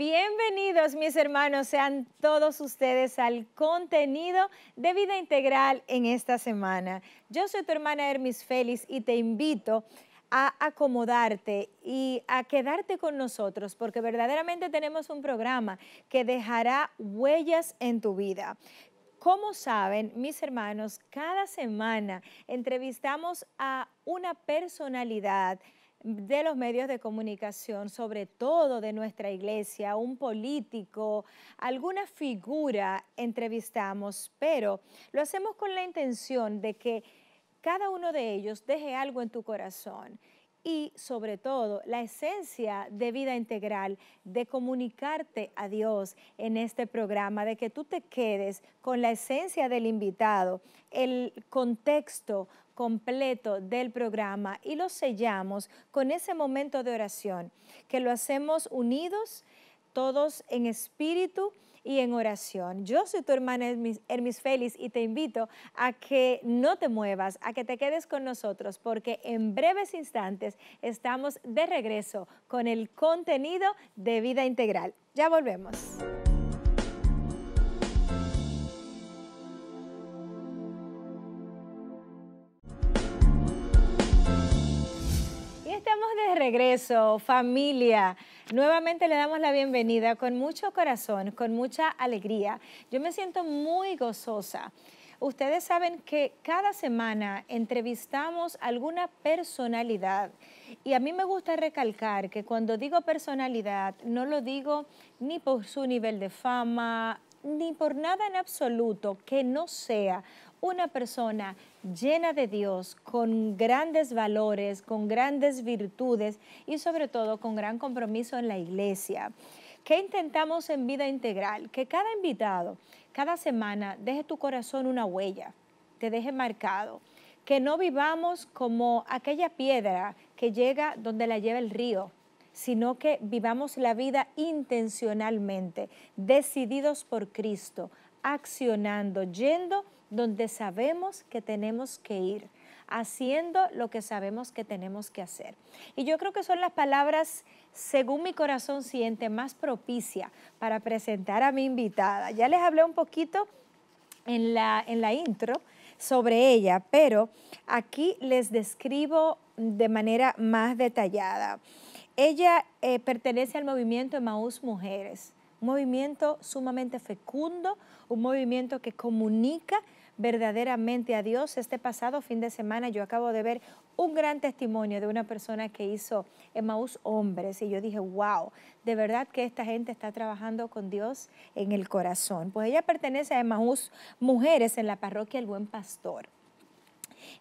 Bienvenidos mis hermanos, sean todos ustedes al contenido de vida integral en esta semana. Yo soy tu hermana Hermis Félix y te invito a acomodarte y a quedarte con nosotros, porque verdaderamente tenemos un programa que dejará huellas en tu vida. Como saben, mis hermanos, cada semana entrevistamos a una personalidad, de los medios de comunicación, sobre todo de nuestra iglesia, un político, alguna figura entrevistamos, pero lo hacemos con la intención de que cada uno de ellos deje algo en tu corazón y sobre todo la esencia de vida integral, de comunicarte a Dios en este programa, de que tú te quedes con la esencia del invitado, el contexto, completo del programa y lo sellamos con ese momento de oración, que lo hacemos unidos, todos en espíritu y en oración. Yo soy tu hermana Hermis, Félix y te invito a que no te muevas, a que te quedes con nosotros, porque en breves instantes estamos de regreso con el contenido de vida integral. Ya volvemos. de regreso, familia. Nuevamente le damos la bienvenida con mucho corazón, con mucha alegría. Yo me siento muy gozosa. Ustedes saben que cada semana entrevistamos alguna personalidad y a mí me gusta recalcar que cuando digo personalidad no lo digo ni por su nivel de fama, ni por nada en absoluto que no sea una persona llena de Dios, con grandes valores, con grandes virtudes y sobre todo con gran compromiso en la iglesia. ¿Qué intentamos en vida integral? Que cada invitado, cada semana, deje tu corazón una huella, te deje marcado. Que no vivamos como aquella piedra que llega donde la lleva el río, sino que vivamos la vida intencionalmente, decididos por Cristo, accionando, yendo donde sabemos que tenemos que ir, haciendo lo que sabemos que tenemos que hacer. Y yo creo que son las palabras, según mi corazón siente, más propicia para presentar a mi invitada. Ya les hablé un poquito en la, intro sobre ella, pero aquí les describo de manera más detallada. Ella eh, pertenece al movimiento Emaús Mujeres, un movimiento sumamente fecundo, un movimiento que comunica verdaderamente a Dios. Este pasado fin de semana yo acabo de ver un gran testimonio de una persona que hizo Emmaus Hombres y yo dije, wow, de verdad que esta gente está trabajando con Dios en el corazón. Pues ella pertenece a Emmaus Mujeres en la parroquia El Buen Pastor.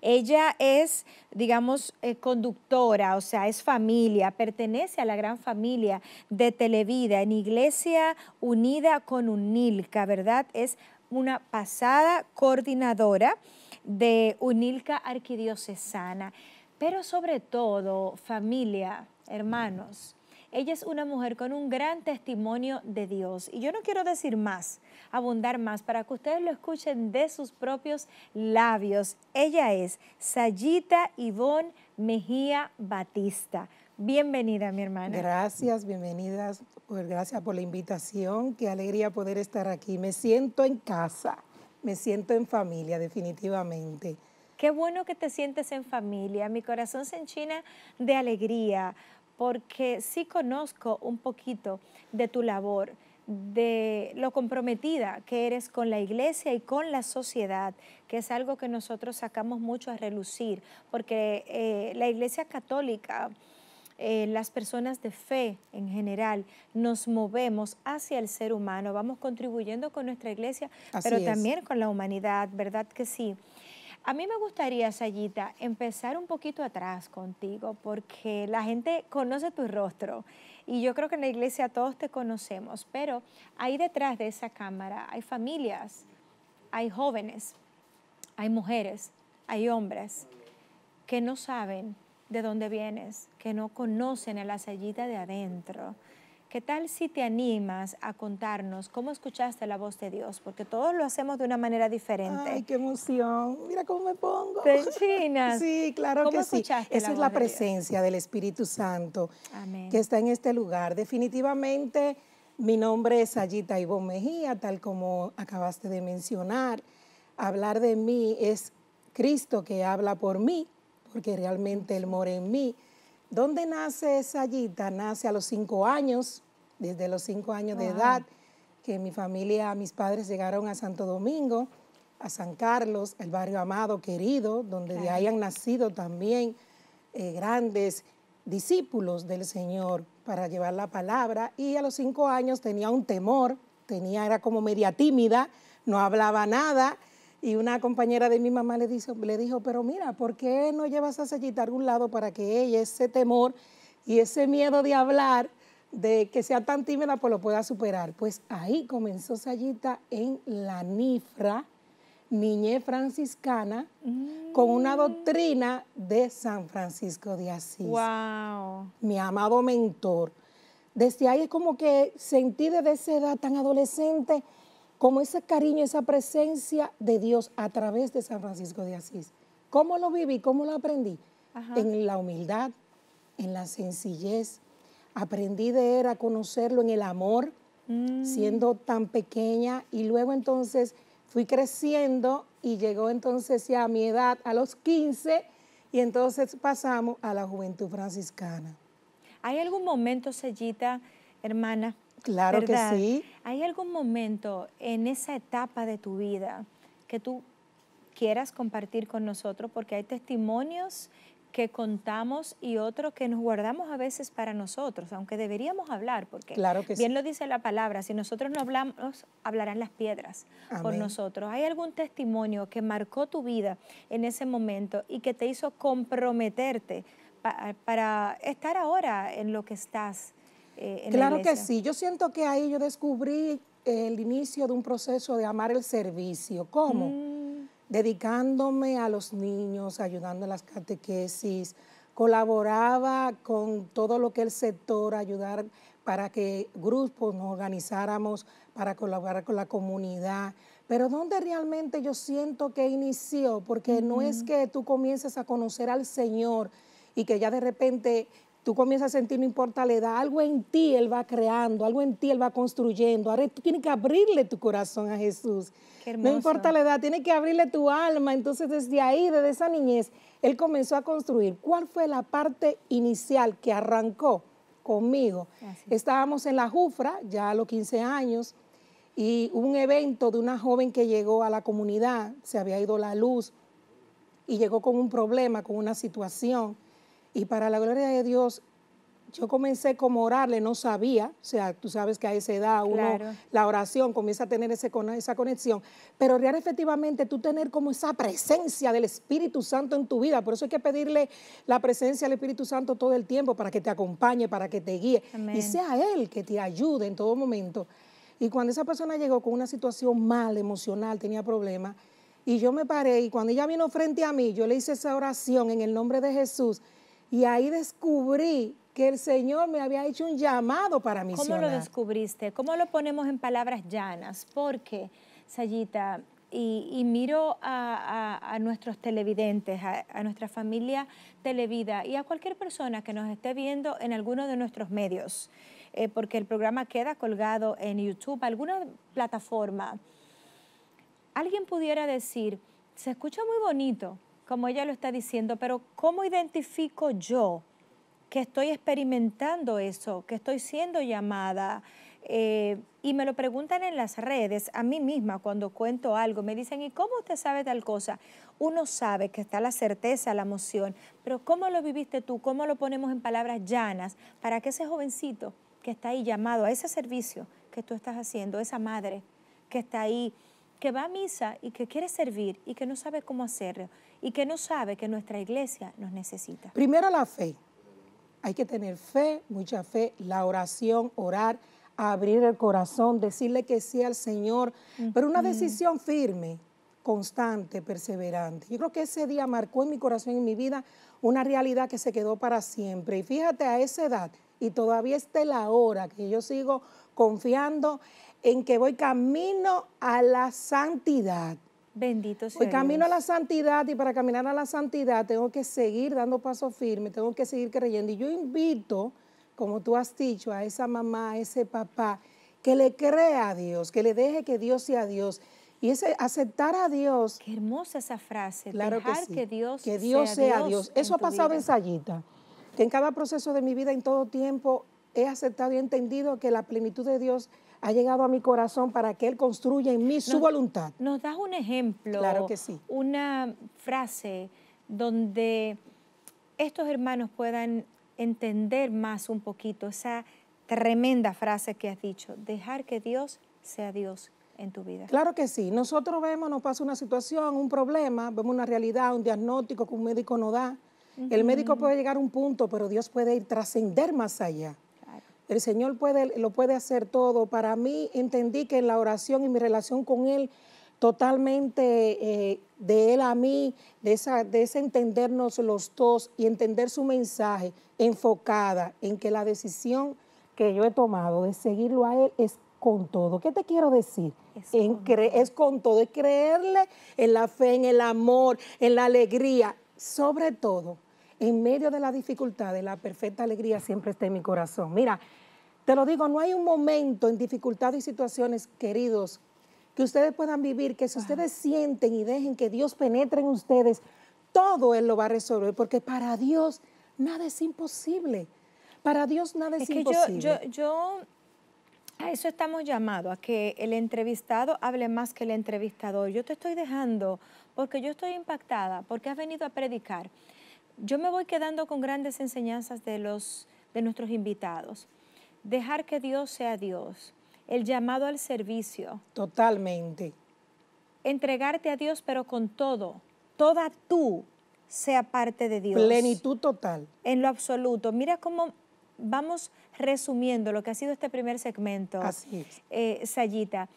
Ella es, digamos, eh, conductora, o sea, es familia, pertenece a la gran familia de Televida en Iglesia Unida con UNILCA, ¿verdad? Es una pasada coordinadora de UNILCA Arquidiocesana, pero sobre todo familia, hermanos. Ella es una mujer con un gran testimonio de Dios. Y yo no quiero decir más, abundar más, para que ustedes lo escuchen de sus propios labios. Ella es Sayita Ivonne Mejía Batista. Bienvenida, mi hermana. Gracias, bienvenidas. Pues, gracias por la invitación. Qué alegría poder estar aquí. Me siento en casa, me siento en familia, definitivamente. Qué bueno que te sientes en familia. Mi corazón se enchina de alegría porque sí conozco un poquito de tu labor, de lo comprometida que eres con la iglesia y con la sociedad, que es algo que nosotros sacamos mucho a relucir, porque eh, la iglesia católica eh, las personas de fe en general nos movemos hacia el ser humano, vamos contribuyendo con nuestra iglesia, pero también con la humanidad, ¿verdad que sí? A mí me gustaría, Sayita, empezar un poquito atrás contigo, porque la gente conoce tu rostro y yo creo que en la iglesia todos te conocemos, pero ahí detrás de esa cámara hay familias, hay jóvenes, hay mujeres, hay hombres que no saben de dónde vienes, que no conocen a la Sayita de adentro. ¿Qué tal si te animas a contarnos cómo escuchaste la voz de Dios? Porque todos lo hacemos de una manera diferente. Ay, qué emoción. Mira cómo me pongo. Te Sí, claro ¿Cómo que sí. Esa es la presencia del Espíritu Santo que está en este lugar. Definitivamente, mi nombre es Ayita Ivonne Mejía, tal como acabaste de mencionar. Hablar de mí es Cristo que habla por mí porque realmente el mora en mí. ¿Dónde nace esa yita? Nace a los cinco años, desde los cinco años de edad, que mi familia, mis padres llegaron a Santo Domingo, a San Carlos, el barrio amado, querido, donde de ahí han nacido también eh, grandes discípulos del Señor para llevar la palabra. Y a los cinco años tenía un temor, tenía, era como media tímida, no hablaba nada y una compañera de mi mamá le, dijo, pero mira, ¿por qué no llevas a Sayita a algún lado para que ella ese temor y ese miedo de hablar, de que sea tan tímida, pues lo pueda superar? Pues ahí comenzó Sayita en la NIFRA, Niñez Franciscana, con una mm. doctrina de San Francisco de Asís. ¡Wow! Mi amado mentor. Desde ahí es como que sentí desde esa edad tan adolescente como ese cariño, esa presencia de Dios a través de San Francisco de Asís. ¿Cómo lo viví? ¿Cómo lo aprendí? En la humildad, en la sencillez. Aprendí de él a conocerlo en el amor, mm. siendo tan pequeña, y luego entonces fui creciendo y llegó entonces ya a mi edad, a los 15, y entonces pasamos a la juventud franciscana. ¿Hay algún momento, Sellita, hermana, Claro que sí. ¿Hay algún momento en esa etapa de tu vida que tú quieras compartir con nosotros? Porque hay testimonios que contamos y otros que nos guardamos a veces para nosotros, aunque deberíamos hablar, porque bien lo dice la palabra, si nosotros no hablamos, hablarán las piedras por nosotros. ¿Hay algún testimonio que marcó tu vida en ese momento y que te hizo comprometerte para estar ahora en lo que estás? Eh, claro que sí, yo siento que ahí yo descubrí el inicio de un proceso de amar el servicio. ¿Cómo? Mm. Dedicándome a los niños, ayudando en las catequesis, colaboraba con todo lo que el sector, ayudar para que grupos nos organizáramos, para colaborar con la comunidad. Pero ¿dónde realmente yo siento que inició, porque no es que tú comiences a conocer al Señor y que ya de repente tú comienzas a sentir, no importa la edad, algo en ti Él va creando, algo en ti Él va construyendo. Ahora tú tienes que abrirle tu corazón a Jesús. no importa la edad, tienes que abrirle tu alma. Entonces desde ahí, desde esa niñez, Él comenzó a construir. ¿Cuál fue la parte inicial que arrancó conmigo? Estábamos en la Jufra, ya a los 15 años, y un evento de una joven que llegó a la comunidad, se había ido la luz y llegó con un problema, con una situación y para la gloria de Dios, yo comencé como orarle, no sabía, o sea, tú sabes que a esa edad uno, la oración comienza a tener ese, esa conexión, pero real efectivamente tú tener como esa presencia del Espíritu Santo en tu vida, por eso hay que pedirle la presencia del Espíritu Santo todo el tiempo para que te acompañe, para que te guíe y sea Él que te ayude en todo momento. Y cuando esa persona llegó con una situación mal, emocional, tenía problemas, y yo me paré y cuando ella vino frente a mí, yo le hice esa oración en el nombre de Jesús y ahí descubrí que el Señor me había hecho un llamado para misionar. ¿Cómo lo descubriste? ¿Cómo lo ponemos en palabras llanas? Porque, Sayita, y, miro a, nuestros televidentes, a, nuestra familia Televida y a cualquier persona que nos esté viendo en alguno de nuestros medios, eh, porque el programa queda colgado en YouTube, alguna plataforma. Alguien pudiera decir, se escucha muy bonito, como ella lo está diciendo, pero ¿cómo identifico yo que estoy experimentando eso, que estoy siendo llamada? Eh, y me lo preguntan en las redes, a mí misma cuando cuento algo, me dicen, ¿y cómo usted sabe tal cosa? Uno sabe que está la certeza, la emoción, pero ¿cómo lo viviste tú? ¿Cómo lo ponemos en palabras llanas para que ese jovencito que está ahí llamado a ese servicio que tú estás haciendo, esa madre que está ahí, que va a misa y que quiere servir y que no sabe cómo hacerlo, y que no sabe que nuestra iglesia nos necesita. Primero la fe. Hay que tener fe, mucha fe, la oración, orar, abrir el corazón, decirle que sí al Señor, pero una decisión firme, constante, perseverante. Yo creo que ese día marcó en mi corazón, y en mi vida, una realidad que se quedó para siempre. Y fíjate a esa edad, y todavía está la hora que yo sigo confiando en que voy camino a la santidad. Bendito sea. Hoy pues camino a la santidad y para caminar a la santidad tengo que seguir dando paso firme, tengo que seguir creyendo. Y yo invito, como tú has dicho, a esa mamá, a ese papá, que le crea a Dios, que le deje que Dios sea Dios. Y ese aceptar a Dios. Qué hermosa esa frase. dejar que, Dios, que Dios sea, Dios. Eso ha pasado en Sayita. Que en cada proceso de mi vida, en todo tiempo, he aceptado y entendido que la plenitud de Dios ha llegado a mi corazón para que Él construya en mí su voluntad. Nos das un ejemplo. Claro que sí. Una frase donde estos hermanos puedan entender más un poquito esa tremenda frase que has dicho, dejar que Dios sea Dios en tu vida. Claro que sí. Nosotros vemos, nos pasa una situación, un problema, vemos una realidad, un diagnóstico que un médico no da. El médico puede llegar a un punto, pero Dios puede ir trascender más allá. El Señor puede, lo puede hacer todo. Para mí entendí que la oración y mi relación con Él totalmente eh, de Él a mí, de, ese entendernos los dos y entender su mensaje enfocada en que la decisión que yo he tomado de seguirlo a Él es con todo. ¿Qué te quiero decir? en es con todo, es creerle en la fe, en el amor, en la alegría, sobre todo en medio de las dificultades, la perfecta alegría siempre está en mi corazón. Mira, te lo digo, no hay un momento en dificultad y situaciones, queridos, que ustedes puedan vivir, que si ustedes sienten y dejen que Dios penetre en ustedes, todo Él lo va a resolver, porque para Dios nada es imposible. Para Dios nada es, que imposible. Yo, yo, a eso estamos llamados, a que el entrevistado hable más que el entrevistador. Yo te estoy dejando porque yo estoy impactada, porque has venido a predicar. Yo me voy quedando con grandes enseñanzas de, los, de nuestros invitados. Dejar que Dios sea Dios. El llamado al servicio. Totalmente. Entregarte a Dios, pero con todo. Toda tú sea parte de Dios. Plenitud total. En lo absoluto. Mira cómo vamos resumiendo lo que ha sido este primer segmento. Así es. Eh, Sayita,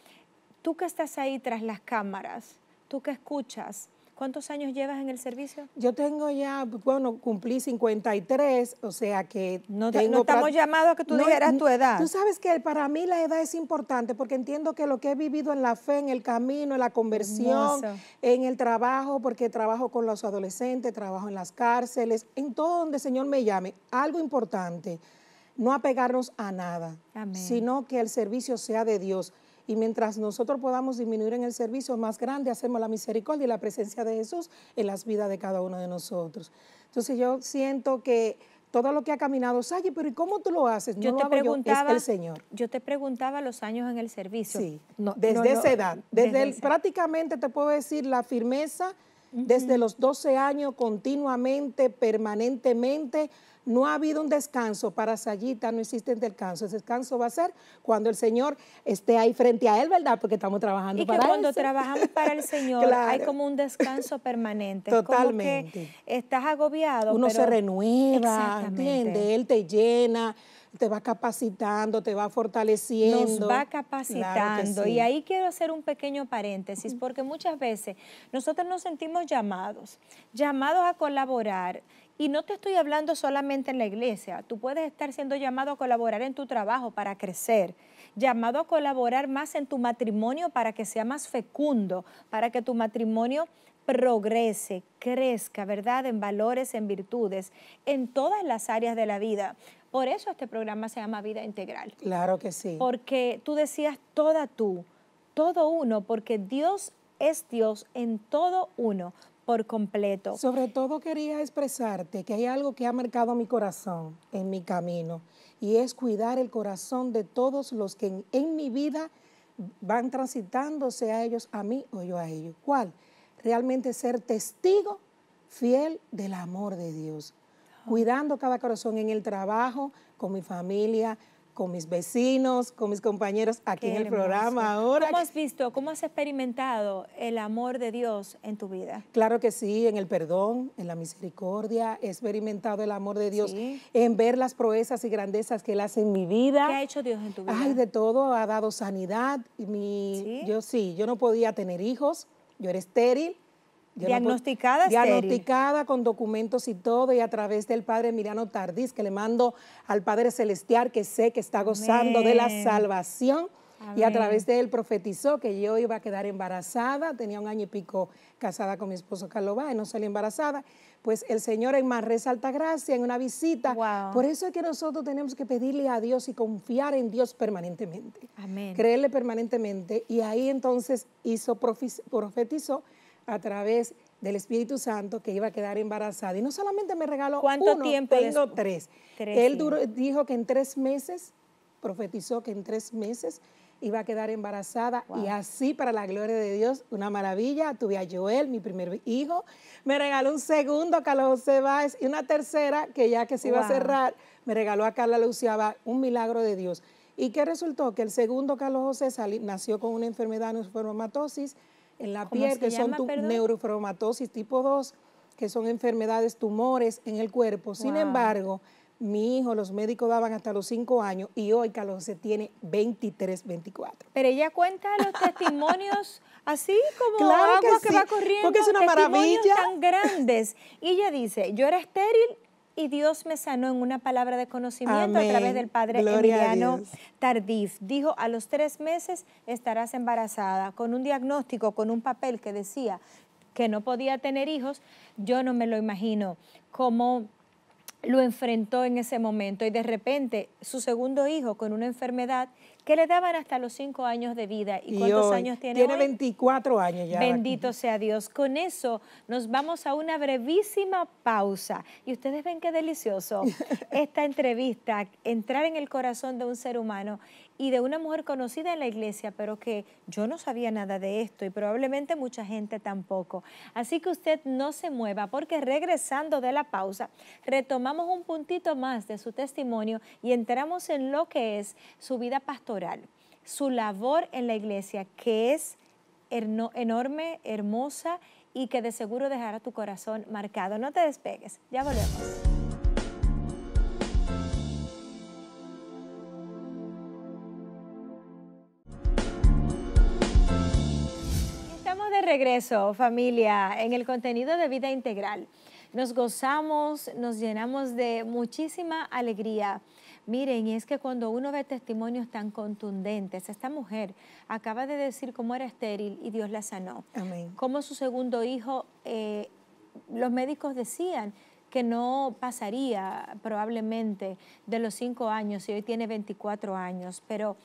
tú que estás ahí tras las cámaras, tú que escuchas, ¿Cuántos años llevas en el servicio? Yo tengo ya, bueno, cumplí 53, o sea que... No, no estamos llamados a que tú dijeras tu edad. Tú sabes que para mí la edad es importante porque entiendo que lo que he vivido en la fe, en el camino, en la conversión, en el trabajo, porque trabajo con los adolescentes, trabajo en las cárceles, en todo donde el Señor me llame, algo importante, no apegarnos a nada, sino que el servicio sea de Dios. Y mientras nosotros podamos disminuir en el servicio más grande, hacemos la misericordia y la presencia de Jesús en las vidas de cada uno de nosotros. Entonces yo siento que todo lo que ha caminado, Sally, pero ¿y cómo tú lo haces? yo te preguntaba, yo, el Señor. Yo te preguntaba los años en el servicio. Sí, no, desde esa edad. Desde, prácticamente te puedo decir la firmeza, desde los 12 años, continuamente, permanentemente, no ha habido un descanso para Sayita, no existe el descanso. Ese descanso va a ser cuando el Señor esté ahí frente a Él, ¿verdad? Porque estamos trabajando para Él. Y cuando trabajamos para el Señor hay como un descanso permanente. Totalmente. que estás agobiado. Uno se renueva, ¿entiendes? Él te llena te va capacitando, te va fortaleciendo. Nos va capacitando. Y ahí quiero hacer un pequeño paréntesis, porque muchas veces nosotros nos sentimos llamados, llamados a colaborar, y no te estoy hablando solamente en la iglesia, tú puedes estar siendo llamado a colaborar en tu trabajo para crecer, llamado a colaborar más en tu matrimonio para que sea más fecundo, para que tu matrimonio progrese, crezca, ¿verdad? En valores, en virtudes, en todas las áreas de la vida. Por eso este programa se llama Vida Integral. Claro que sí. Porque tú decías toda tú, todo uno, porque Dios es Dios en todo uno por completo. Sobre todo quería expresarte que hay algo que ha marcado mi corazón en mi camino y es cuidar el corazón de todos los que en, mi vida van transitándose a ellos a mí o yo a ellos. ¿Cuál? Realmente ser testigo fiel del amor de Dios, cuidando cada corazón en el trabajo, con mi familia, con mis vecinos, con mis compañeros aquí en el programa ahora. ¿Cómo has visto, cómo has experimentado el amor de Dios en tu vida? Claro que sí, en el perdón, en la misericordia, he experimentado el amor de Dios, en ver las proezas y grandezas que Él hace en mi vida. ¿Qué ha hecho Dios en tu vida? Ay, de todo, ha dado sanidad. Yo sí, yo no podía tener hijos, yo era estéril diagnosticada, diagnosticada con documentos y todo, y a través del Padre Mirano Tardiz, que le mando al Padre Celestial, que sé que está gozando de la salvación. Y a través de él profetizó que yo iba a quedar embarazada, tenía un año y pico casada con mi esposo Carlos y no salí embarazada. Pues el Señor en más resalta gracia en una visita. Por eso es que nosotros tenemos que pedirle a Dios y confiar en Dios permanentemente. Amén. Creerle permanentemente. Y ahí entonces hizo, profetizó a través del Espíritu Santo que iba a quedar embarazada. Y no solamente me regaló ¿Cuánto uno, tiempo tres. Él dijo que en tres meses, profetizó que en tres meses iba a quedar embarazada y así para la gloria de Dios, una maravilla. Tuve a Joel, mi primer hijo, me regaló un segundo, Carlos José y una tercera que ya que se iba a cerrar, me regaló a Carla Lucía un milagro de Dios. ¿Y qué resultó? Que el segundo Carlos José nació con una enfermedad, una formamatosis, en la piel, que son neurofromatosis tipo 2, que son enfermedades, tumores en el cuerpo. Sin embargo, mi hijo, los médicos daban hasta los 5 años y hoy Carlos se tiene 23, 24. Pero ella cuenta los testimonios así como agua que, va corriendo, porque es una maravilla. tan grandes. Y ella dice, yo era estéril y Dios me sanó en una palabra de conocimiento a través del padre Emiliano Tardif. Dijo, a los tres meses estarás embarazada. Con un diagnóstico, con un papel que decía que no podía tener hijos, yo no me lo imagino cómo lo enfrentó en ese momento. Y de repente, su segundo hijo con una enfermedad que le daban hasta los cinco años de vida. ¿Y, cuántos años tiene? Tiene 24 años ya. Bendito sea Dios. Con eso nos vamos a una brevísima pausa. Y ustedes ven qué delicioso esta entrevista, entrar en el corazón de un ser humano y de una mujer conocida en la iglesia, pero que yo no sabía nada de esto y probablemente mucha gente tampoco. Así que usted no se mueva porque regresando de la pausa, retomamos un puntito más de su testimonio y entramos en lo que es su vida pastoral, su labor en la iglesia, que es enorme, hermosa y que de seguro dejará tu corazón marcado. No te despegues, ya volvemos. regreso, familia, en el contenido de Vida Integral. Nos gozamos, nos llenamos de muchísima alegría. Miren, y es que cuando uno ve testimonios tan contundentes, esta mujer acaba de decir cómo era estéril y Dios la sanó. Amén. Como su segundo hijo, eh, los médicos decían que no pasaría probablemente de los cinco años y hoy tiene 24 años, pero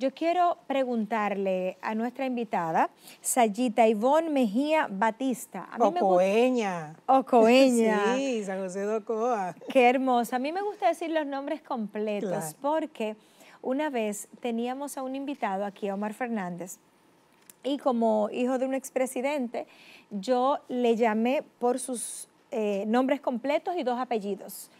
yo quiero preguntarle a nuestra invitada, Sayita Ivonne Mejía Batista. Ocoeña. Ocoeña. Sí, San José de Ocoa. Qué hermosa. A mí me gusta decir los nombres completos porque una vez teníamos a un invitado aquí, Omar Fernández, y como hijo de un expresidente, yo le llamé por sus eh, nombres completos y dos apellidos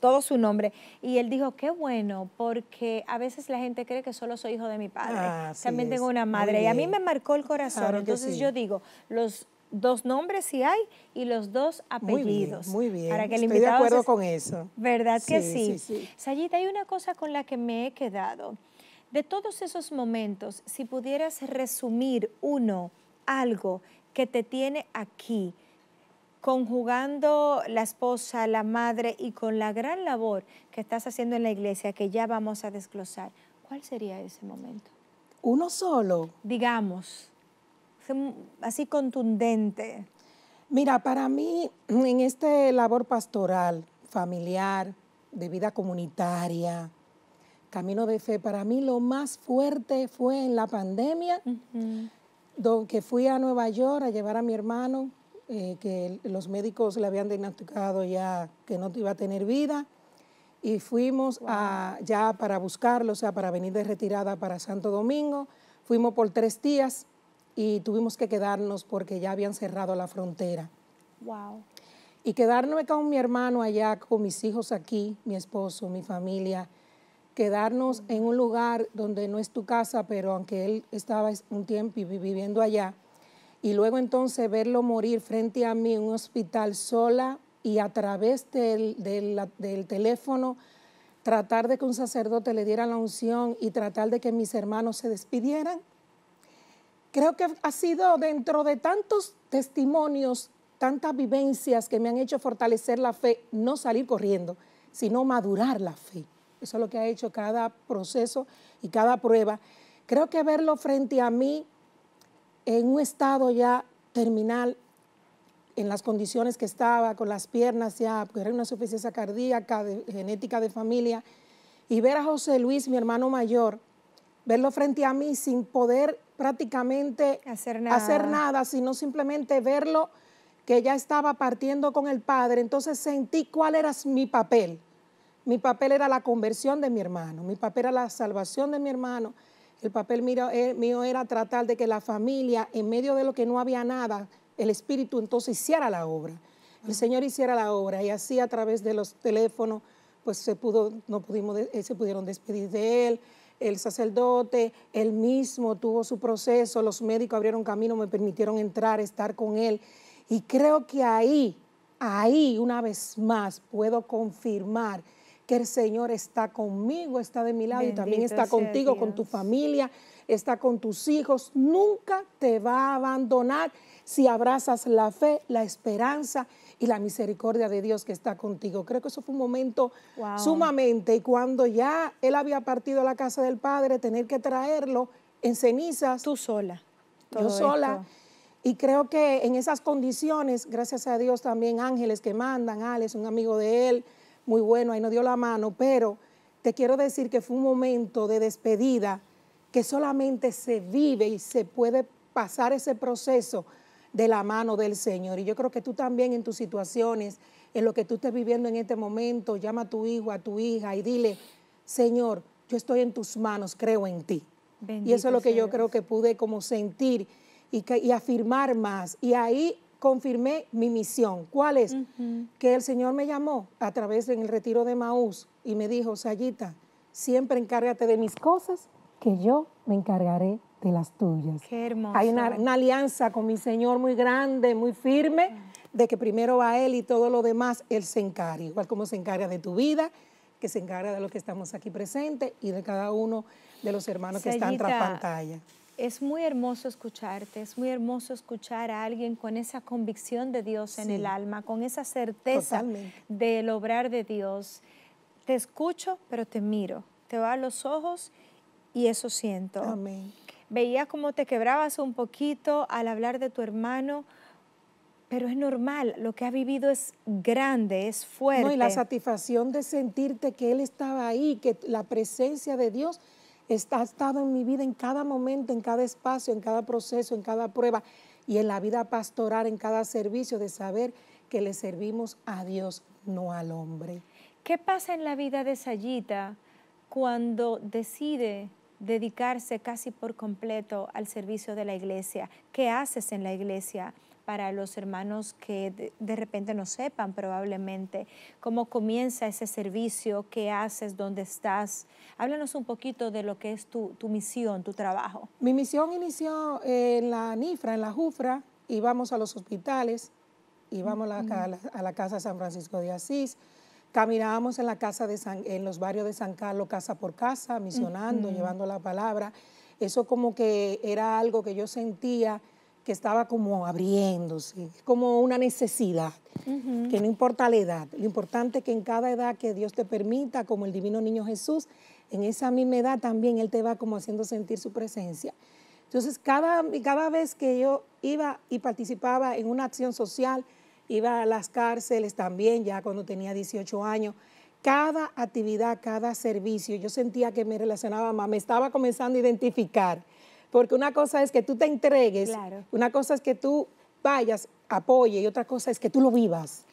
todo su nombre. Y él dijo, qué bueno, porque a veces la gente cree que solo soy hijo de mi padre. Ah, También tengo una madre. Y a mí me marcó el corazón. Entonces yo digo, los dos nombres si hay y los dos apellidos. Muy bien, Para que Estoy de acuerdo con eso. ¿Verdad que sí? sí. Sayita, hay una cosa con la que me he quedado. De todos esos momentos, si pudieras resumir uno, algo que te tiene aquí, conjugando la esposa, la madre y con la gran labor que estás haciendo en la iglesia, que ya vamos a desglosar, ¿cuál sería ese momento? Uno solo. Digamos, así contundente. Mira, para mí, en esta labor pastoral, familiar, de vida comunitaria, camino de fe, para mí lo más fuerte fue en la pandemia, que donde fui a Nueva York a llevar a mi hermano eh, que los médicos le habían diagnosticado ya que no iba a tener vida y fuimos a, ya para buscarlo, o sea, para venir de retirada para Santo Domingo. Fuimos por tres días y tuvimos que quedarnos porque ya habían cerrado la frontera. Wow. Y quedarme con mi hermano allá, con mis hijos aquí, mi esposo, mi familia, quedarnos en un lugar donde no es tu casa, pero aunque él estaba un tiempo viviendo allá, y luego entonces verlo morir frente a mí en un hospital sola y a través del, teléfono tratar de que un sacerdote le diera la unción y tratar de que mis hermanos se despidieran. Creo que ha sido dentro de tantos testimonios, tantas vivencias que me han hecho fortalecer la fe, no salir corriendo, sino madurar la fe. Eso es lo que ha hecho cada proceso y cada prueba. Creo que verlo frente a mí en un estado ya terminal, en las condiciones que estaba, con las piernas ya, porque era una suficiencia cardíaca, genética de familia, y ver a José Luis, mi hermano mayor, verlo frente a mí sin poder prácticamente hacer nada, hacer nada sino simplemente verlo que ya estaba partiendo con el padre, entonces sentí cuál era mi papel. Mi papel era la conversión de mi hermano, mi papel era la salvación de mi hermano, el papel eh, mío era tratar de que la familia, en medio de lo que no había nada, el espíritu entonces hiciera la obra. El Señor hiciera la obra y así a través de los teléfonos, pues se pudo, no pudimos, eh, se pudieron despedir de él. El sacerdote, él mismo tuvo su proceso, los médicos abrieron camino, me permitieron entrar, estar con él. Y creo que ahí, ahí una vez más puedo confirmar que el Señor está conmigo, está de mi lado y también está contigo, con tu familia, está con tus hijos. Nunca te va a abandonar si abrazas la fe, la esperanza y la misericordia de Dios que está contigo. Creo que eso fue un momento sumamente y cuando ya él había partido a la casa del Padre, tener que traerlo en cenizas. Tú sola. yo sola. Y creo que en esas condiciones, gracias a Dios también ángeles que mandan, Alex, un amigo de él, muy bueno, ahí nos dio la mano, pero te quiero decir que fue un momento de despedida que solamente se vive y se puede pasar ese proceso de la mano del Señor. Y yo creo que tú también en tus situaciones, en lo que tú estés viviendo en este momento, llama a tu hijo, a tu hija y dile, Señor, yo estoy en tus manos, creo en ti. y eso es lo que yo creo que pude como sentir y, y afirmar más. Y ahí confirmé mi misión. ¿Cuál es? Que el Señor me llamó a través en el retiro de Maús y me dijo, Sayita, siempre encárgate de mis cosas, que yo me encargaré de las tuyas. Qué hermoso. Hay una, alianza con mi Señor muy grande, muy firme, de que primero va Él y todo lo demás Él se encarga, igual como se encarga de tu vida, que se encarga de los que estamos aquí presentes y de cada uno de los hermanos que están tras pantalla es muy hermoso escucharte, es muy hermoso escuchar a alguien con esa convicción de Dios en el alma, con esa certeza de del obrar de Dios. Te escucho, pero te miro, te va a los ojos y eso siento. Amén. Veía cómo te quebrabas un poquito al hablar de tu hermano, pero es normal, lo que ha vivido es grande, es fuerte. y la satisfacción de sentirte que él estaba ahí, que la presencia de Dios está, ha estado en mi vida en cada momento, en cada espacio, en cada proceso, en cada prueba y en la vida pastoral, en cada servicio, de saber que le servimos a Dios, no al hombre. ¿Qué pasa en la vida de Sayita cuando decide dedicarse casi por completo al servicio de la iglesia? ¿Qué haces en la iglesia? para los hermanos que de, repente no sepan probablemente cómo comienza ese servicio, qué haces, dónde estás. Háblanos un poquito de lo que es tu, misión, tu trabajo. Mi misión inició en la NIFRA, en la JUFRA, íbamos a los hospitales, íbamos vamos a, la, Casa de San Francisco de Asís, caminábamos en, la casa de en los barrios de San Carlos, casa por casa, misionando, llevando la palabra. Eso como que era algo que yo sentía que estaba como abriéndose, como una necesidad, que no importa la edad, lo importante es que en cada edad que Dios te permita, como el divino niño Jesús, en esa misma edad también Él te va como haciendo sentir su presencia. Entonces, cada, cada vez que yo iba y participaba en una acción social, iba a las cárceles también, ya cuando tenía 18 años, cada actividad, cada servicio, yo sentía que me relacionaba más, me estaba comenzando a identificar porque una cosa es que tú te entregues, una cosa es que tú vayas, apoye y otra cosa es que tú lo vivas.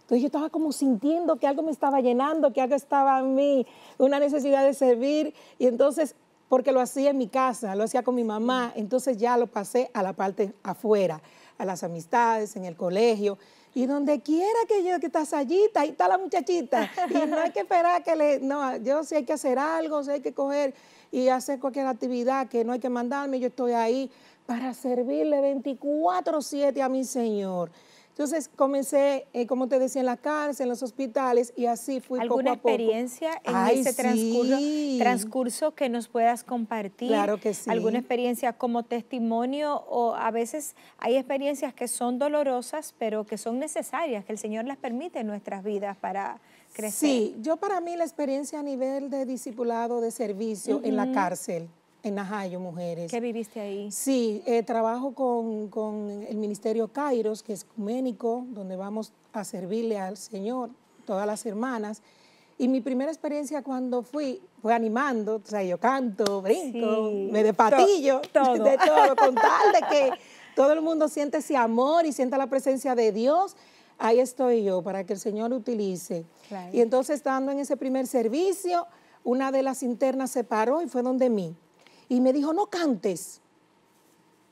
Entonces yo estaba como sintiendo que algo me estaba llenando, que algo estaba en mí, una necesidad de servir. Y entonces, porque lo hacía en mi casa, lo hacía con mi mamá, entonces ya lo pasé a la parte afuera, a las amistades, en el colegio. Y donde quiera que yo que estás allí, ahí está la muchachita. Y no hay que esperar que le, no, yo si hay que hacer algo, si hay que coger y hacer cualquier actividad que no hay que mandarme, yo estoy ahí para servirle 24/7 a mi Señor. Entonces comencé, eh, como te decía, en la cárcel, en los hospitales y así fui ¿Alguna poco ¿Alguna experiencia en ese transcurso, que nos puedas compartir? Claro que sí. ¿Alguna experiencia como testimonio? O a veces hay experiencias que son dolorosas, pero que son necesarias, que el Señor las permite en nuestras vidas para crecer. Sí, yo para mí la experiencia a nivel de discipulado, de servicio en la cárcel en Najayo, Mujeres. ¿Qué viviste ahí? Sí, eh, trabajo con, con, el Ministerio Kairos, que es ecuménico, donde vamos a servirle al Señor, todas las hermanas. Y mi primera experiencia cuando fui fue animando, o sea, yo canto, brinco, me despatillo, patillo, de todo, con tal de que todo el mundo siente ese amor y sienta la presencia de Dios ahí estoy yo para que el Señor utilice. Y entonces estando en ese primer servicio, una de las internas se paró y fue donde mí y me dijo, no cantes,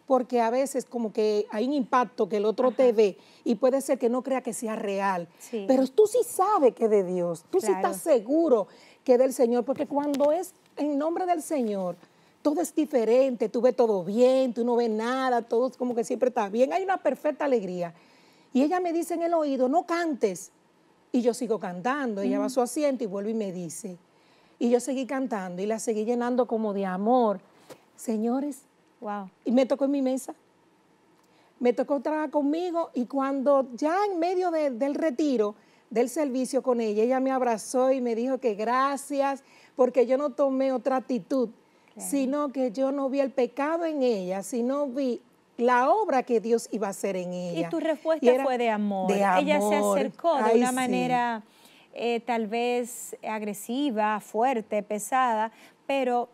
porque a veces como que hay un impacto que el otro te ve y puede ser que no crea que sea real, pero tú sí sabes que es de Dios, tú sí estás seguro que es del Señor, porque cuando es en nombre del Señor, todo es diferente, tú ves todo bien, tú no ves nada, todo como que siempre está bien, hay una perfecta alegría. Y ella me dice en el oído, no cantes. Y yo sigo cantando, ella va a su asiento y vuelve y me dice, y yo seguí cantando y la seguí llenando como de amor. Señores, wow. y me tocó en mi mesa. Me tocó trabajar conmigo y cuando ya en medio del retiro, del servicio con ella, ella me abrazó y me dijo que gracias porque yo no tomé otra actitud, sino que yo no vi el pecado en ella, sino vi la obra que Dios iba a hacer en ella. Y tu respuesta fue de amor. Ella se acercó de una manera eh, tal vez agresiva, fuerte, pesada, pero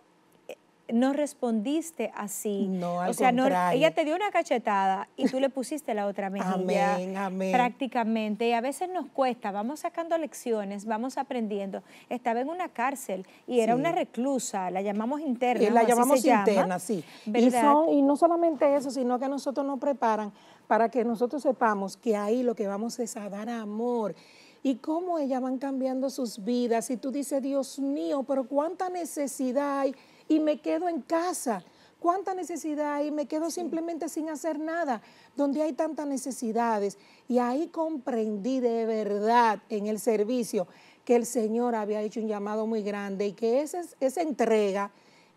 eh, no respondiste así. No, o sea, No, ella te dio una cachetada y tú le pusiste la otra mejilla. amén, amén. Prácticamente. Y a veces nos cuesta, vamos sacando lecciones, vamos aprendiendo. Estaba en una cárcel y era una reclusa, la llamamos eh, interna. la llamamos interna, sí. Y, y no solamente eso, sino que nosotros nos preparan para que nosotros sepamos que ahí lo que vamos es a dar amor y cómo ellas van cambiando sus vidas. Y tú dices, Dios mío, pero cuánta necesidad hay y me quedo en casa. ¿Cuánta necesidad hay? y Me quedo simplemente sin hacer nada, donde hay tantas necesidades. Y ahí comprendí de verdad en el servicio que el Señor había hecho un llamado muy grande y que esa, esa entrega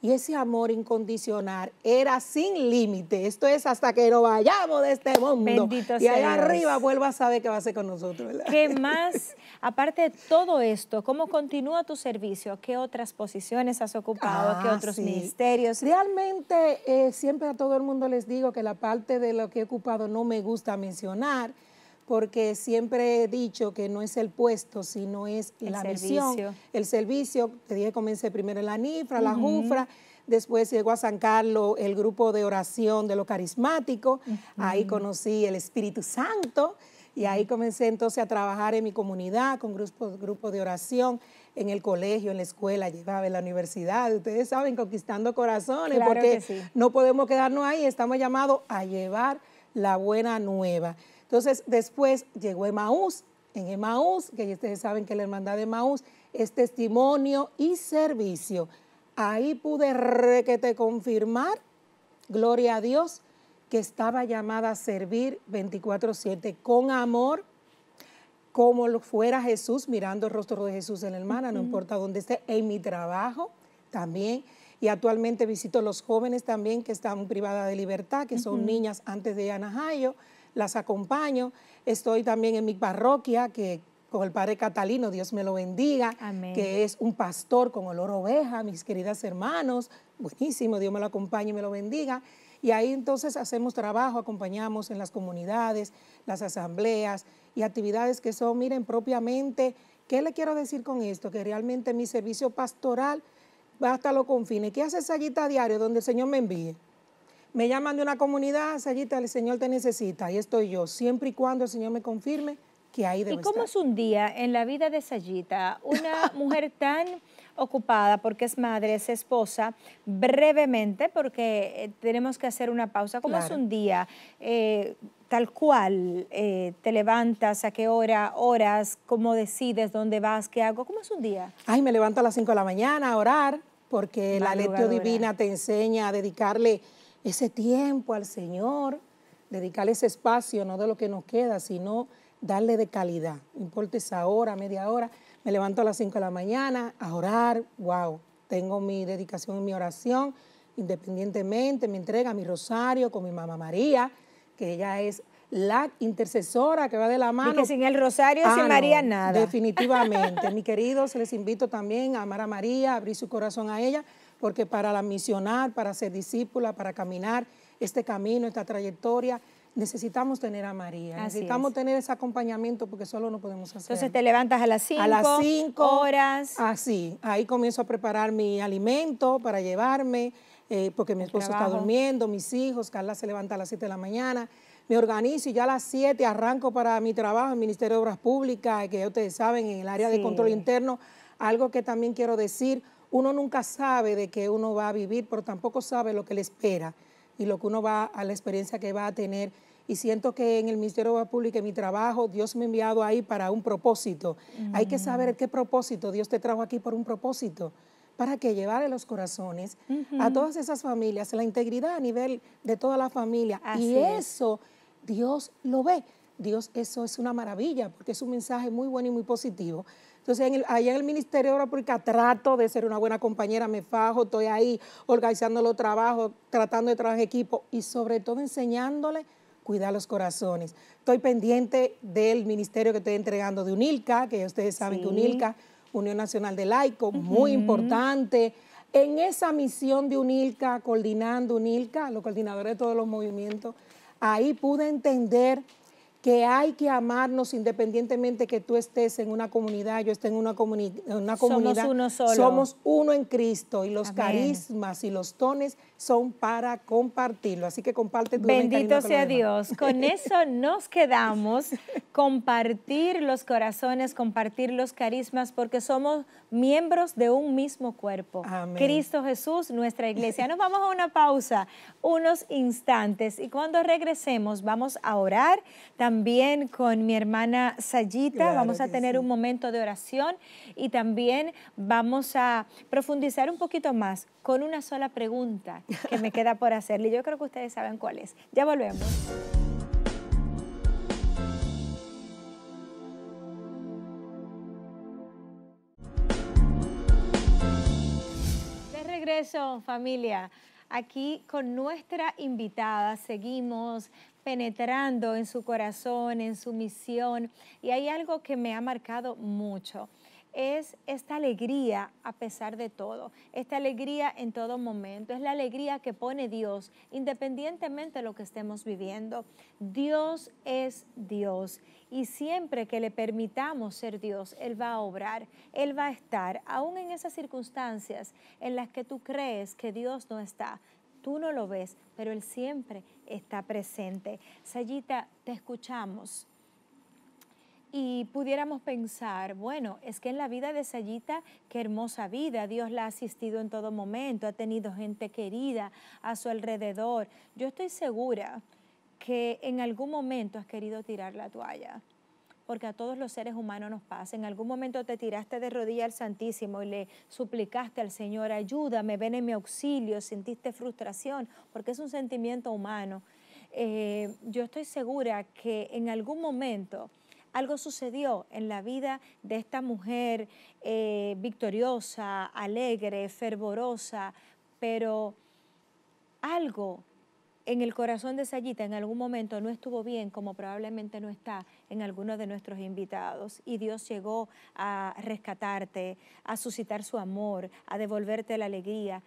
y ese amor incondicional era sin límite. Esto es hasta que nos vayamos de este mundo. Bendito y allá arriba vuelva a saber qué va a hacer con nosotros. ¿Qué más? Aparte de todo esto, ¿cómo continúa tu servicio? ¿Qué otras posiciones has ocupado? ¿Qué ah, otros ministerios? Realmente eh, siempre a todo el mundo les digo que la parte de lo que he ocupado no me gusta mencionar porque siempre he dicho que no es el puesto, sino es el la misión, el servicio. Te dije, comencé primero en la NIFRA, la JUFRA, después llegó a San Carlos el grupo de oración de lo carismático, ahí conocí el Espíritu Santo y ahí comencé entonces a trabajar en mi comunidad con grupos grupo de oración en el colegio, en la escuela, llevaba en la universidad, ustedes saben, conquistando corazones, porque no podemos quedarnos ahí, estamos llamados a llevar la buena nueva. Entonces, después llegó Emaús. En Emaús, que ustedes saben que la hermandad de Emaús es testimonio y servicio. Ahí pude te confirmar, gloria a Dios, que estaba llamada a servir 24-7 con amor, como fuera Jesús, mirando el rostro de Jesús en la hermana, no importa dónde esté, en mi trabajo también y actualmente visito a los jóvenes también que están privadas de libertad, que son niñas antes de Anahayo, las acompaño. Estoy también en mi parroquia, que con el Padre Catalino, Dios me lo bendiga, que es un pastor con olor oveja, mis queridas hermanos, buenísimo, Dios me lo acompañe y me lo bendiga. Y ahí entonces hacemos trabajo, acompañamos en las comunidades, las asambleas y actividades que son, miren, propiamente, ¿qué le quiero decir con esto? Que realmente mi servicio pastoral, va hasta lo confine. ¿Qué hace esa guita diario donde el Señor me envíe? Me llaman de una comunidad, Sayita, el Señor te necesita, y estoy yo, siempre y cuando el Señor me confirme que ahí debo ¿Y cómo es un día en la vida de Sayita, una mujer tan ocupada porque es madre, es esposa, brevemente, porque eh, tenemos que hacer una pausa, cómo es un día eh, tal cual, eh, te levantas, a qué hora, horas, cómo decides, dónde vas, qué hago, cómo es un día? Ay, me levanto a las 5 de la mañana a orar, porque la letra divina te enseña a dedicarle ese tiempo al Señor, dedicarle ese espacio, no de lo que nos queda, sino darle de calidad. importe importa esa hora, media hora, me levanto a las 5 de la mañana a orar, wow, tengo mi dedicación y mi oración, independientemente, me entrega mi rosario con mi mamá María, que ella es la intercesora que va de la mano. Y sin el rosario ah, sin María nada. Definitivamente. mi querido, se les invito también a amar a María, abrir su corazón a ella, porque para la misionar, para ser discípula, para caminar este camino, esta trayectoria, necesitamos tener a María, necesitamos tener ese acompañamiento porque solo no podemos hacer. Entonces te levantas a las 5 a las cinco, horas. Así, ahí comienzo a preparar mi alimento para llevarme, eh, porque mi esposo está durmiendo, mis hijos, Carla se levanta a las 7 de la mañana, me organizo y ya a las 7 arranco para mi trabajo en el Ministerio de Obras Públicas, que ya ustedes saben, en el área de control interno, algo que también quiero decir, uno nunca sabe de qué uno va a vivir, pero tampoco sabe lo que le espera y lo que uno va a la experiencia que va a tener. Y siento que en el Ministerio de Obras en mi trabajo, Dios me ha enviado ahí para un propósito. Hay que saber mm. qué propósito. Dios te trajo aquí por un propósito para que llevare los corazones a todas esas familias, la integridad a nivel de toda la familia. y eso Dios lo ve. Dios, eso es una maravilla, porque es un mensaje muy bueno y muy positivo. Entonces, ahí en el Ministerio de Obras Públicas trato de ser una buena compañera, me fajo, estoy ahí organizando los trabajos, tratando de trabajar en equipo y sobre todo enseñándole cuidar los corazones. Estoy pendiente del ministerio que estoy entregando de UNILCA, que ustedes saben que UNILCA, Unión Nacional de Laico, muy importante. En esa misión de UNILCA, coordinando UNILCA, los coordinadores de todos los movimientos, ahí pude entender que hay que amarnos independientemente que tú estés en una comunidad, yo esté en una, una comunidad. Somos uno solo. Somos uno en Cristo y los carismas y los tones son para compartirlo. Así que comparte tu Bendito sea Dios. Con eso nos quedamos. Compartir los corazones, compartir los carismas, porque somos miembros de un mismo cuerpo. Cristo Jesús, nuestra iglesia. Nos vamos a una pausa, unos instantes, y cuando regresemos vamos a orar también también con mi hermana Sayita. vamos a tener un momento de oración y también vamos a profundizar un poquito más con una sola pregunta que me queda por hacerle. Yo creo que ustedes saben cuál es. Ya volvemos. De regreso, familia. Aquí con nuestra invitada seguimos penetrando en su corazón, en su misión. Y hay algo que me ha marcado mucho es esta alegría a pesar de todo, esta alegría en todo momento, es la alegría que pone Dios independientemente de lo que estemos viviendo. Dios es Dios y siempre que le permitamos ser Dios, Él va a obrar, Él va a estar, aún en esas circunstancias en las que tú crees que Dios no está, Tú no lo ves, pero Él siempre está presente. Sayita, te escuchamos. Y pudiéramos pensar, bueno, es que en la vida de Sayita, qué hermosa vida, Dios la ha asistido en todo momento, ha tenido gente querida a su alrededor. Yo estoy segura que en algún momento has querido tirar la toalla porque a todos los seres humanos nos pasa. En algún momento te tiraste de rodillas al Santísimo y le suplicaste al Señor, ayúdame, ven en mi auxilio, sentiste frustración, porque es un sentimiento humano. Eh, yo estoy segura que en algún momento algo sucedió en la vida de esta mujer eh, victoriosa, alegre, fervorosa, pero algo en el corazón de Sayita en algún momento no estuvo bien, como probablemente no está en alguno de nuestros invitados, y Dios llegó a rescatarte, a suscitar su amor, a devolverte la alegría.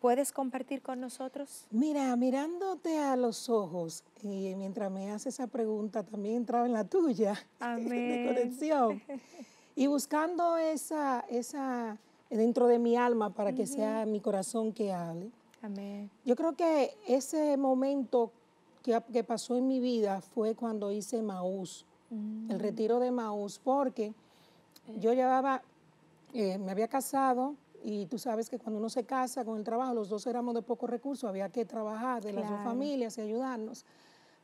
¿Puedes compartir con nosotros? Mira, mirándote a los ojos, y eh, mientras me haces esa pregunta, también entraba en la tuya, Amén. de conexión, y buscando esa, esa dentro de mi alma para que sea mi corazón que hable yo creo que ese momento que, que pasó en mi vida fue cuando hice Maús, el mm. retiro de Maús, porque eh. yo llevaba, eh, me había casado, y tú sabes que cuando uno se casa con el trabajo, los dos éramos de pocos recursos, había que trabajar de las dos familias y ayudarnos.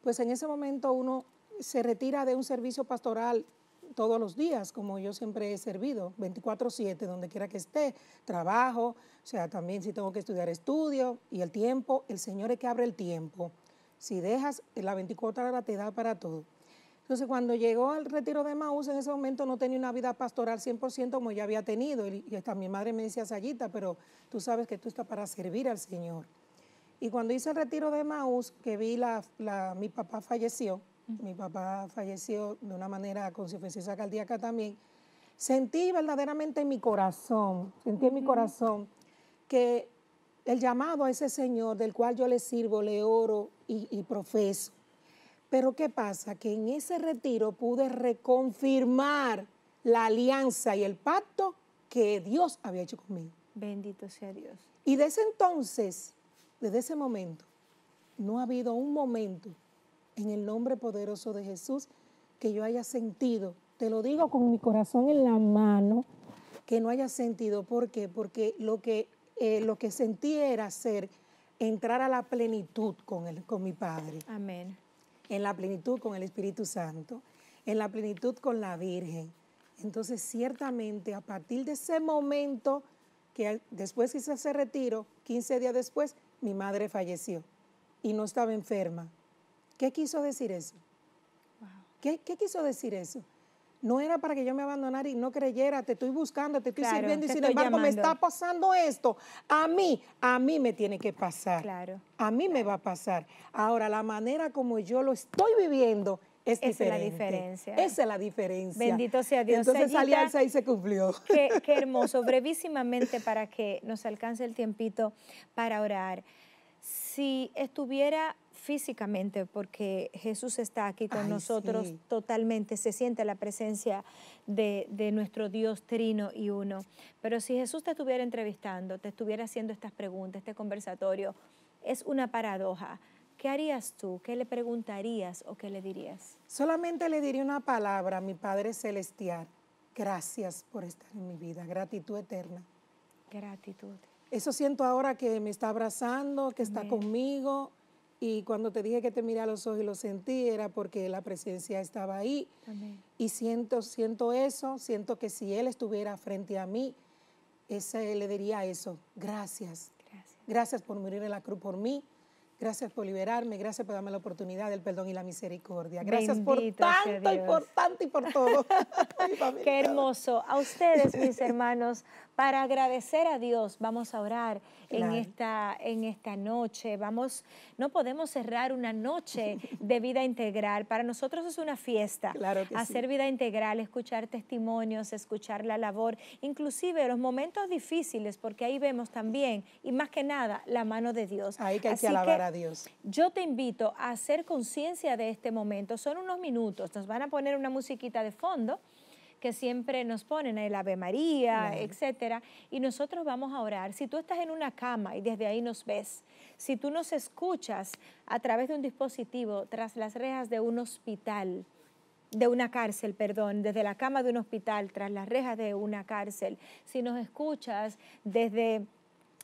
Pues en ese momento uno se retira de un servicio pastoral todos los días, como yo siempre he servido, 24/7, donde quiera que esté, trabajo, o sea, también si tengo que estudiar, estudio, y el tiempo, el Señor es que abre el tiempo. Si dejas, eh, la 24 horas te da para todo. Entonces, cuando llegó al retiro de Maús, en ese momento no tenía una vida pastoral 100% como ya había tenido. Y, hasta mi madre me decía, Sayita, pero tú sabes que tú estás para servir al Señor. Y cuando hice el retiro de Maús, que vi la mi papá falleció, mi papá falleció de una manera con día cardíaca también, sentí verdaderamente en mi corazón, sentí en mi corazón que el llamado a ese Señor del cual yo le sirvo, le oro y, y profeso. Pero ¿qué pasa? Que en ese retiro pude reconfirmar la alianza y el pacto que Dios había hecho conmigo. Bendito sea Dios. Y desde entonces, desde ese momento, no ha habido un momento en el nombre poderoso de Jesús que yo haya sentido, te lo digo con mi corazón en la mano, que no haya sentido. ¿Por qué? Porque lo que, eh, lo que sentí era ser, entrar a la plenitud con, el, con mi Padre. Amén. En la plenitud con el Espíritu Santo, en la plenitud con la Virgen. Entonces, ciertamente, a partir de ese momento, que después que se retiro 15 días después, mi madre falleció y no estaba enferma, ¿Qué quiso decir eso? ¿Qué, quiso decir eso? No era para que yo me abandonara y no creyera, te estoy buscando, te estoy sirviendo y sin embargo me está pasando esto. A mí, a mí me tiene que pasar. A mí me va a pasar. Ahora, la manera como yo lo estoy viviendo es Esa es la diferencia. Esa es la diferencia. Bendito sea Dios. Entonces esa alianza ahí se cumplió. qué hermoso. Brevísimamente para que nos alcance el tiempito para orar si estuviera físicamente, porque Jesús está aquí con nosotros totalmente, se siente la presencia de, de, nuestro Dios trino y uno. Pero si Jesús te estuviera entrevistando, te estuviera haciendo estas preguntas, este conversatorio, es una paradoja. ¿Qué harías tú? ¿Qué le preguntarías o qué le dirías? Solamente le diría una palabra a mi Padre Celestial. Gracias por estar en mi vida. Gratitud eterna. Gratitud. Eso siento ahora que me está abrazando, que está conmigo. Y cuando te dije que te miré a los ojos y lo sentí, era porque la presencia estaba ahí. Y siento, siento eso, siento que si Él estuviera frente a mí, ese, le diría eso, gracias. gracias. por morir en la cruz por mí. Gracias por liberarme, gracias por darme la oportunidad del perdón y la misericordia. Gracias por tanto y por tanto y por todo. Qué hermoso. A ustedes, mis hermanos, para agradecer a Dios, vamos a orar en, esta, en esta noche. Vamos, no podemos cerrar una noche de vida integral. Para nosotros es una fiesta. Hacer vida integral, escuchar testimonios, escuchar la labor, inclusive los momentos difíciles, porque ahí vemos también, y más que nada, la mano de Dios. Ahí que hay que alabar a Dios. Yo te invito a hacer conciencia de este momento. Son unos minutos. Nos van a poner una musiquita de fondo que siempre nos ponen, el Ave María, etcétera, y nosotros vamos a orar. Si tú estás en una cama y desde ahí nos ves, si tú nos escuchas a través de un dispositivo tras las rejas de un hospital, de una cárcel, perdón, desde la cama de un hospital, tras las rejas de una cárcel, si nos escuchas desde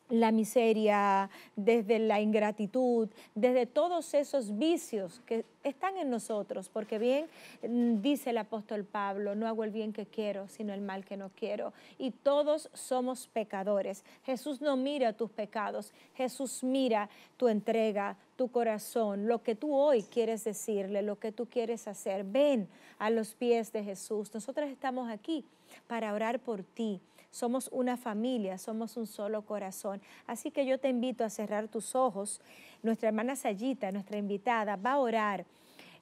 la miseria, desde la ingratitud, desde todos esos vicios que están en nosotros, porque bien mm, dice el apóstol Pablo, no hago el bien que quiero, sino el mal que no quiero. Y todos somos pecadores. Jesús no mira tus pecados, Jesús mira tu entrega, tu corazón, lo que tú hoy quieres decirle, lo que tú quieres hacer. Ven a los pies de Jesús. Nosotros estamos aquí para orar por ti somos una familia, somos un solo corazón. Así que yo te invito a cerrar tus ojos. Nuestra hermana Sayita, nuestra invitada, va a orar.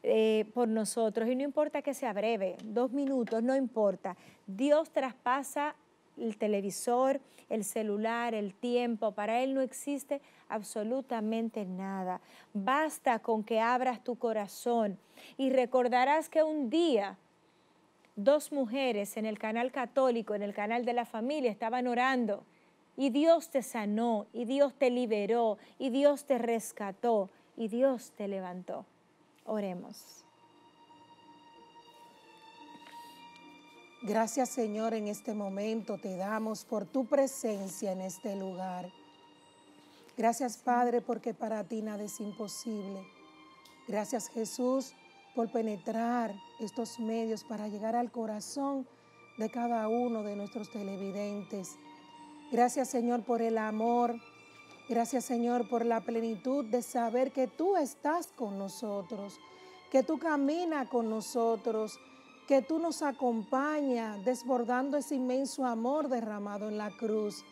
Eh, por nosotros y no importa que sea breve, dos minutos, no importa. Dios traspasa el televisor, el celular, el tiempo. Para Él no existe absolutamente nada. Basta con que abras tu corazón y recordarás que un día dos mujeres en el canal católico, en el canal de la familia, estaban orando. Y Dios te sanó, y Dios te liberó, y Dios te rescató, y Dios te levantó. Oremos. Gracias Señor en este momento te damos por tu presencia en este lugar. Gracias Padre porque para ti nada es imposible. Gracias Jesús por penetrar estos medios para llegar al corazón de cada uno de nuestros televidentes. Gracias Señor por el amor. Gracias Señor por la plenitud de saber que tú estás con nosotros, que tú caminas con nosotros, que tú nos acompañas desbordando ese inmenso amor derramado en la cruz.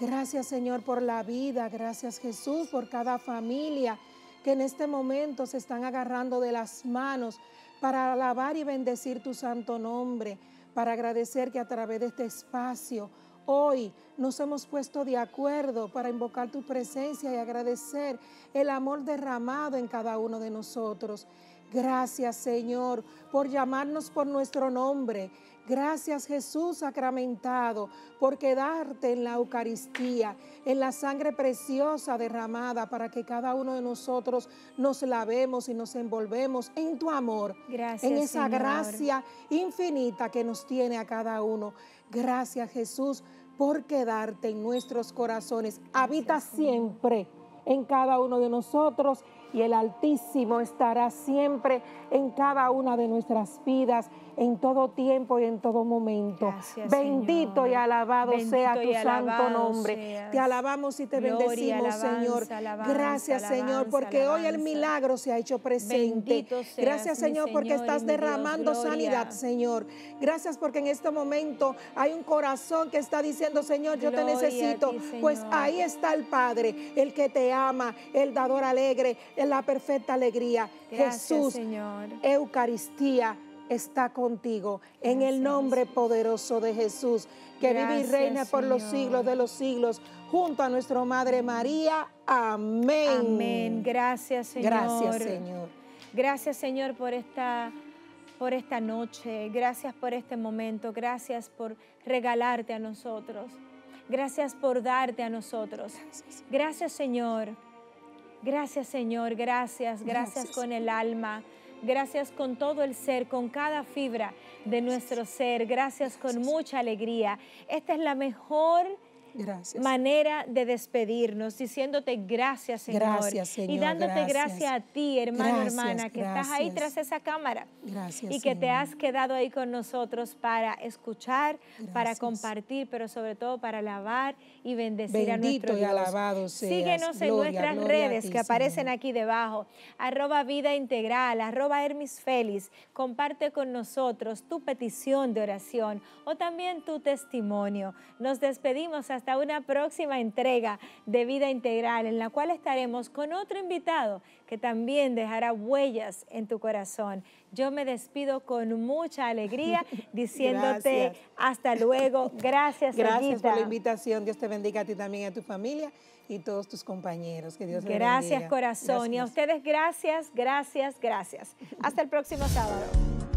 Gracias Señor por la vida, gracias Jesús por cada familia que en este momento se están agarrando de las manos para alabar y bendecir tu santo nombre, para agradecer que a través de este espacio Hoy nos hemos puesto de acuerdo para invocar tu presencia y agradecer el amor derramado en cada uno de nosotros. Gracias Señor por llamarnos por nuestro nombre. Gracias Jesús sacramentado por quedarte en la Eucaristía, en la sangre preciosa derramada para que cada uno de nosotros nos lavemos y nos envolvemos en tu amor, Gracias, en esa gracia infinita que nos tiene a cada uno. Gracias Jesús por quedarte en nuestros corazones. Habita siempre en cada uno de nosotros y el Altísimo estará siempre en cada una de nuestras vidas en todo tiempo y en todo momento. Bendito y alabado sea tu santo nombre. Te alabamos y te bendecimos, Señor. Gracias, Señor, porque hoy el milagro se ha hecho presente. Gracias, Señor, porque estás derramando sanidad, Señor. Gracias porque en este momento hay un corazón que está diciendo, Señor, yo te necesito. pues ahí está el Padre, el que te ama, el dador alegre, en la perfecta alegría. Jesús, Señor. Eucaristía está contigo. En el nombre poderoso de Jesús, que vive y reina por los siglos de los siglos, junto a nuestra Madre María. Amén. Amén. Gracias, Señor. Gracias, Señor. Gracias, Señor, por esta por esta noche, gracias por este momento, gracias por regalarte a nosotros, gracias por darte a nosotros. Gracias Señor, gracias Señor, gracias, gracias. con el alma, Gracias con todo el ser, con cada fibra de nuestro ser. Gracias con mucha alegría. Esta es la mejor manera de despedirnos, diciéndote gracias, Señor. Y dándote gracias, a ti, hermano, hermana, que estás ahí tras esa cámara. Y que te has quedado ahí con nosotros para escuchar, para compartir, pero sobre todo para alabar y bendecir a nuestro Dios. y alabado Síguenos en nuestras redes que aparecen aquí debajo. Arroba Vida Integral, arroba Hermis Félix. Comparte con nosotros tu petición de oración o también tu testimonio. Nos despedimos hasta hasta una próxima entrega de Vida Integral en la cual estaremos con otro invitado que también dejará huellas en tu corazón. Yo me despido con mucha alegría diciéndote hasta luego. Gracias, Gracias por la invitación. Dios te bendiga a ti también, a tu familia y todos tus compañeros. Que Dios Gracias, bendiga. corazón. Y a ustedes, gracias, gracias, gracias. Hasta el próximo sábado.